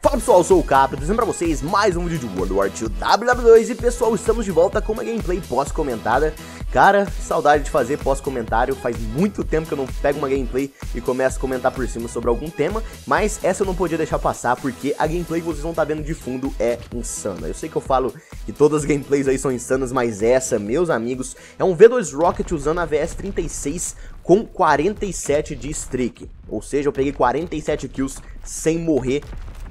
Fala pessoal, eu sou o Capra, trazendo pra vocês mais um vídeo de World War II WW2 E pessoal, estamos de volta com uma gameplay pós-comentada Cara, saudade de fazer pós-comentário, faz muito tempo que eu não pego uma gameplay e começo a comentar por cima sobre algum tema Mas essa eu não podia deixar passar porque a gameplay que vocês vão estar tá vendo de fundo é insana Eu sei que eu falo que todas as gameplays aí são insanas, mas essa, meus amigos, é um V2 Rocket usando a VS-36 com 47 de streak Ou seja, eu peguei 47 kills sem morrer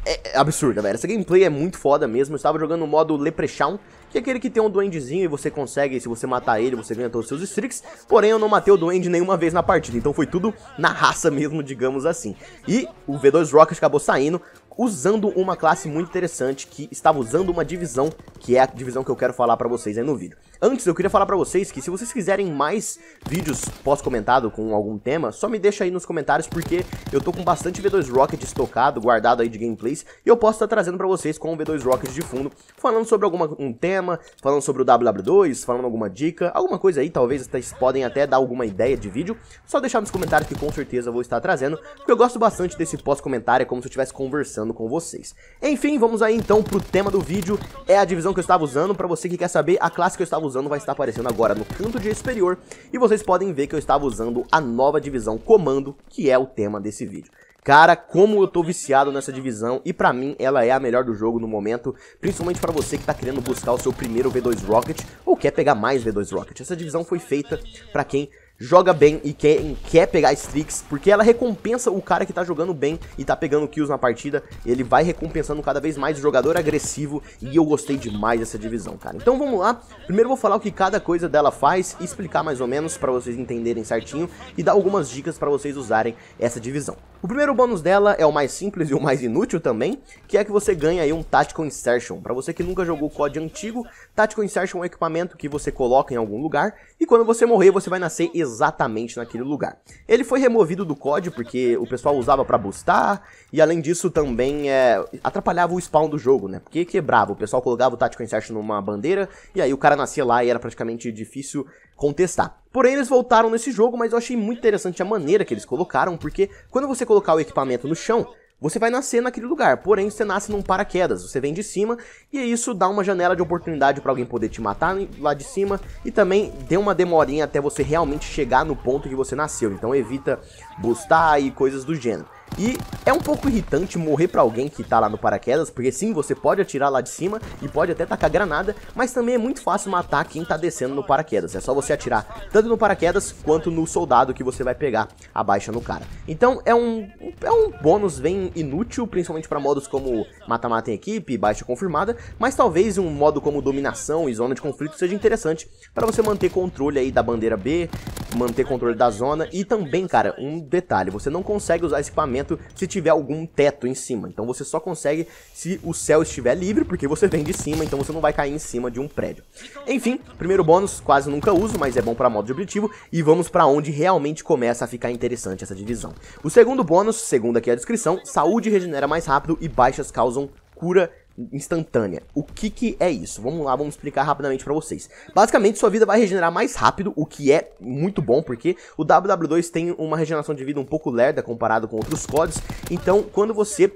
é, é absurda, velho. Essa gameplay é muito foda mesmo. Eu estava jogando o modo Leprechaun, que é aquele que tem um duendezinho e você consegue, se você matar ele, você ganha todos os seus streaks. Porém, eu não matei o duende nenhuma vez na partida, então foi tudo na raça mesmo, digamos assim. E o V2 Rocket acabou saindo usando uma classe muito interessante, que estava usando uma divisão, que é a divisão que eu quero falar pra vocês aí no vídeo. Antes, eu queria falar pra vocês que se vocês quiserem mais vídeos pós-comentado com algum tema, só me deixa aí nos comentários, porque eu tô com bastante V2 Rocket estocado, guardado aí de gameplays, e eu posso estar tá trazendo pra vocês com o V2 Rocket de fundo, falando sobre algum um tema, falando sobre o WW2, falando alguma dica, alguma coisa aí, talvez vocês podem até dar alguma ideia de vídeo, só deixar nos comentários que com certeza vou estar trazendo, porque eu gosto bastante desse pós-comentário, é como se eu estivesse conversando com vocês. Enfim, vamos aí então pro tema do vídeo, é a divisão que eu estava usando, pra você que quer saber a classe que eu estava usando, usando vai estar aparecendo agora no canto de superior e vocês podem ver que eu estava usando a nova divisão comando, que é o tema desse vídeo. Cara, como eu tô viciado nessa divisão e pra mim ela é a melhor do jogo no momento, principalmente pra você que tá querendo buscar o seu primeiro V2 Rocket ou quer pegar mais V2 Rocket. Essa divisão foi feita pra quem joga bem e quer, quer pegar streaks, porque ela recompensa o cara que tá jogando bem e tá pegando kills na partida, ele vai recompensando cada vez mais o jogador agressivo e eu gostei demais dessa divisão, cara. Então vamos lá, primeiro vou falar o que cada coisa dela faz, explicar mais ou menos para vocês entenderem certinho e dar algumas dicas para vocês usarem essa divisão. O primeiro bônus dela é o mais simples e o mais inútil também, que é que você ganha aí um Tactical Insertion. Para você que nunca jogou COD antigo, Tactical Insertion é um equipamento que você coloca em algum lugar e quando você morrer você vai nascer exatamente exatamente naquele lugar. Ele foi removido do código porque o pessoal usava para boostar e além disso também é, atrapalhava o spawn do jogo, né? Porque quebrava, o pessoal colocava o Tactical Insert numa bandeira e aí o cara nascia lá e era praticamente difícil contestar. Porém, eles voltaram nesse jogo, mas eu achei muito interessante a maneira que eles colocaram, porque quando você colocar o equipamento no chão, você vai nascer naquele lugar, porém você nasce num paraquedas, você vem de cima e isso dá uma janela de oportunidade para alguém poder te matar lá de cima e também dê uma demorinha até você realmente chegar no ponto que você nasceu, então evita bustar e coisas do gênero. E é um pouco irritante morrer pra alguém que tá lá no paraquedas, porque sim, você pode atirar lá de cima e pode até tacar granada, mas também é muito fácil matar quem tá descendo no paraquedas. É só você atirar tanto no paraquedas quanto no soldado que você vai pegar a baixa no cara. Então é um, é um bônus bem inútil, principalmente pra modos como mata-mata em equipe, baixa confirmada, mas talvez um modo como dominação e zona de conflito seja interessante para você manter controle aí da bandeira B, manter controle da zona e também, cara, um detalhe, você não consegue usar equipamento apartamento se tiver algum teto em cima. Então você só consegue se o céu estiver livre, porque você vem de cima, então você não vai cair em cima de um prédio. Enfim, primeiro bônus, quase nunca uso, mas é bom para modo de objetivo, e vamos para onde realmente começa a ficar interessante essa divisão. O segundo bônus, segundo aqui a descrição, saúde regenera mais rápido e baixas causam cura instantânea. O que, que é isso? Vamos lá, vamos explicar rapidamente para vocês. Basicamente, sua vida vai regenerar mais rápido, o que é muito bom, porque o WW2 tem uma regeneração de vida um pouco lerda comparado com outros CODs, então quando você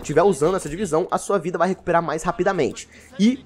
estiver eh, é, usando essa divisão, a sua vida vai recuperar mais rapidamente. E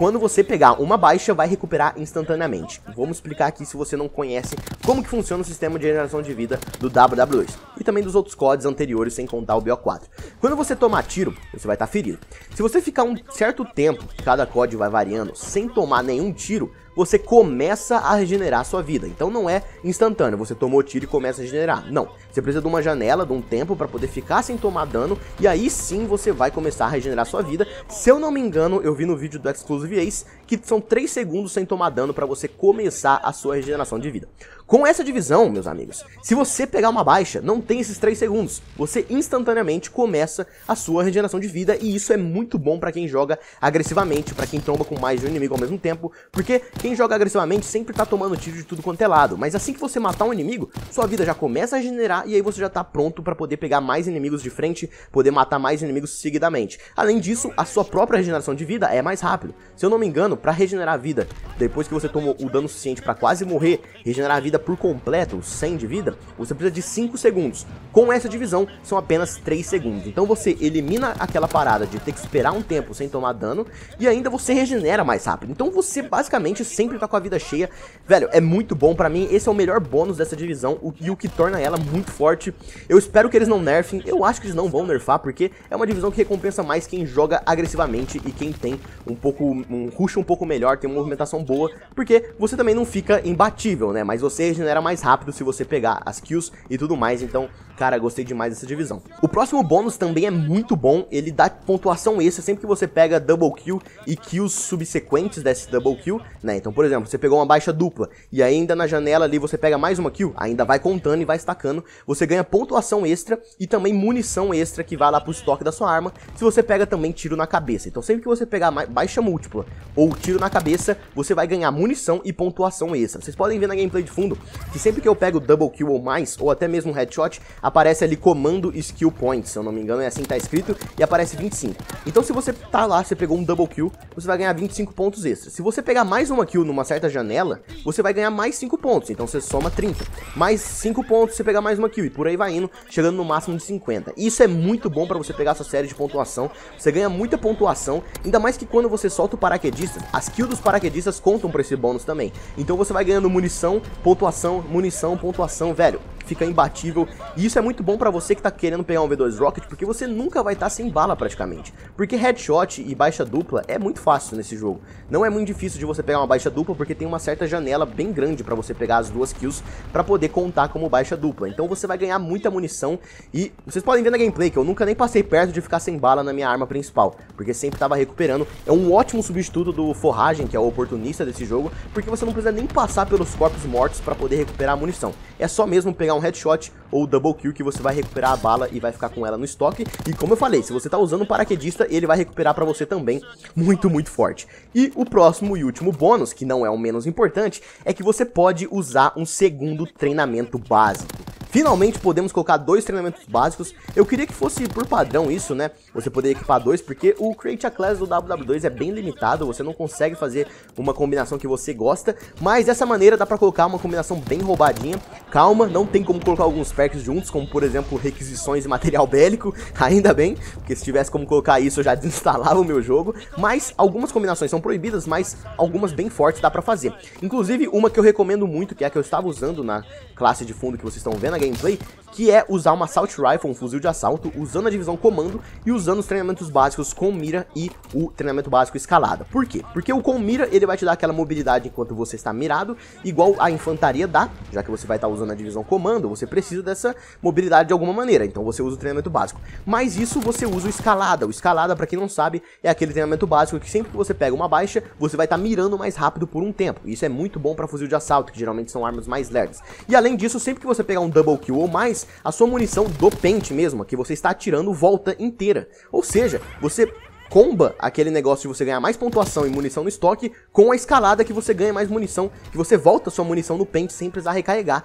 quando você pegar uma baixa, vai recuperar instantaneamente. Vamos explicar aqui se você não conhece como que funciona o sistema de regeneração de vida do WW2 e também dos outros CODs anteriores, sem contar o BO4. Quando você tomar tiro, você vai estar tá ferido. Se você ficar um certo tempo, cada COD vai variando, sem tomar nenhum tiro, você começa a regenerar a sua vida. Então não é instantâneo, você tomou tiro e começa a regenerar. Não, você precisa de uma janela, de um tempo para poder ficar sem tomar dano e aí sim você vai começar a regenerar a sua vida. Se eu não me engano, eu vi no vídeo do Exclusive Ace que são 3 segundos sem tomar dano para você começar a sua regeneração de vida. Com essa divisão, meus amigos, se você pegar uma baixa, não tem esses 3 segundos. Você instantaneamente começa a sua regeneração de vida e isso é muito bom para quem joga agressivamente, para quem tromba com mais de um inimigo ao mesmo tempo, porque quem joga agressivamente sempre tá tomando tiro de tudo quanto é lado, mas assim que você matar um inimigo, sua vida já começa a regenerar e aí você já tá pronto para poder pegar mais inimigos de frente, poder matar mais inimigos seguidamente. Além disso, a sua própria regeneração de vida é mais rápido. Se eu não me engano, para regenerar a vida, depois que você tomou o dano suficiente para quase morrer, regenerar a vida por completo, 100 de vida, você precisa de 5 segundos. Com essa divisão, são apenas 3 segundos. Então você elimina aquela parada de ter que esperar um tempo sem tomar dano e ainda você regenera mais rápido. Então você basicamente sempre tá com a vida cheia. Velho, é muito bom pra mim. Esse é o melhor bônus dessa divisão o, e o que torna ela muito forte. Eu espero que eles não nerfem. Eu acho que eles não vão nerfar, porque é uma divisão que recompensa mais quem joga agressivamente e quem tem um pouco, um rush um pouco melhor, tem uma movimentação boa, porque você também não fica imbatível, né? Mas você regenera mais rápido se você pegar as kills e tudo mais, então Cara, gostei demais dessa divisão. O próximo bônus também é muito bom, ele dá pontuação extra sempre que você pega double kill e kills subsequentes desse double kill, né? Então, por exemplo, você pegou uma baixa dupla e ainda na janela ali você pega mais uma kill, ainda vai contando e vai estacando, você ganha pontuação extra e também munição extra que vai lá pro estoque da sua arma, se você pega também tiro na cabeça. Então, sempre que você pegar baixa múltipla ou tiro na cabeça, você vai ganhar munição e pontuação extra. Vocês podem ver na gameplay de fundo que sempre que eu pego double kill ou mais, ou até mesmo headshot, a aparece ali comando skill points, se eu não me engano, é assim que tá escrito, e aparece 25. Então se você tá lá, você pegou um double kill, você vai ganhar 25 pontos extras. Se você pegar mais uma kill numa certa janela, você vai ganhar mais 5 pontos, então você soma 30. Mais 5 pontos, você pegar mais uma kill, e por aí vai indo, chegando no máximo de 50. E isso é muito bom pra você pegar essa série de pontuação, você ganha muita pontuação, ainda mais que quando você solta o paraquedista, as kills dos paraquedistas contam pra esse bônus também. Então você vai ganhando munição, pontuação, munição, pontuação, velho fica imbatível. E isso é muito bom pra você que tá querendo pegar um V2 Rocket, porque você nunca vai estar tá sem bala praticamente. Porque headshot e baixa dupla é muito fácil nesse jogo. Não é muito difícil de você pegar uma baixa dupla, porque tem uma certa janela bem grande pra você pegar as duas kills, pra poder contar como baixa dupla. Então você vai ganhar muita munição e vocês podem ver na gameplay que eu nunca nem passei perto de ficar sem bala na minha arma principal, porque sempre tava recuperando. É um ótimo substituto do Forragem, que é o oportunista desse jogo, porque você não precisa nem passar pelos corpos mortos pra poder recuperar a munição. É só mesmo pegar um um headshot ou double kill que você vai recuperar a bala e vai ficar com ela no estoque. E como eu falei, se você tá usando um paraquedista, ele vai recuperar pra você também muito, muito forte. E o próximo e último bônus, que não é o menos importante, é que você pode usar um segundo treinamento básico. Finalmente podemos colocar dois treinamentos básicos. Eu queria que fosse por padrão isso, né? Você poder equipar dois, porque o Create a Class do WW2 é bem limitado, você não consegue fazer uma combinação que você gosta, mas dessa maneira dá pra colocar uma combinação bem roubadinha. Calma, não tem como colocar alguns perks juntos, como por exemplo requisições e material bélico, ainda bem, porque se tivesse como colocar isso eu já desinstalava o meu jogo, mas algumas combinações são proibidas, mas algumas bem fortes dá pra fazer. Inclusive uma que eu recomendo muito, que é a que eu estava usando na classe de fundo que vocês estão vendo, gameplay, que é usar uma Assault Rifle, um fuzil de assalto, usando a divisão comando e usando os treinamentos básicos com mira e o treinamento básico escalada. Por quê? Porque o com mira ele vai te dar aquela mobilidade enquanto você está mirado, igual a infantaria dá, já que você vai estar tá usando a divisão comando, você precisa dessa mobilidade de alguma maneira, então você usa o treinamento básico. Mas isso você usa o escalada, o escalada para quem não sabe é aquele treinamento básico que sempre que você pega uma baixa, você vai estar tá mirando mais rápido por um tempo. Isso é muito bom para fuzil de assalto, que geralmente são armas mais leves. E além disso, sempre que você pegar um double double kill ou mais, a sua munição do pente mesmo, que você está atirando volta inteira. Ou seja, você comba aquele negócio de você ganhar mais pontuação e munição no estoque com a escalada que você ganha mais munição, que você volta sua munição no pente sem precisar recarregar.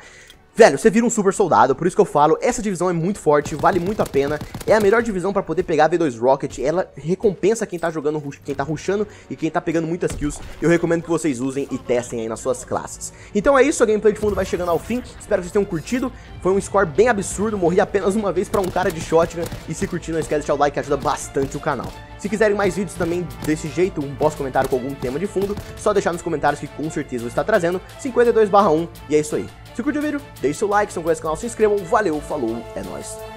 Velho, você vira um super soldado, por isso que eu falo, essa divisão é muito forte, vale muito a pena, é a melhor divisão pra poder pegar a V2 Rocket, ela recompensa quem tá jogando, quem tá rushando e quem tá pegando muitas kills, eu recomendo que vocês usem e testem aí nas suas classes. Então é isso, a gameplay de fundo vai chegando ao fim, espero que vocês tenham curtido, foi um score bem absurdo, morri apenas uma vez pra um cara de shotgun, e se curtir não esquece de deixar o like que ajuda bastante o canal. Se quiserem mais vídeos também desse jeito, um pós-comentário com algum tema de fundo, só deixar nos comentários que com certeza vou estar trazendo, 52 1, e é isso aí. Se curtiu o vídeo, deixe seu like, se não conhece o canal, se inscrevam. Valeu, falou, é nóis.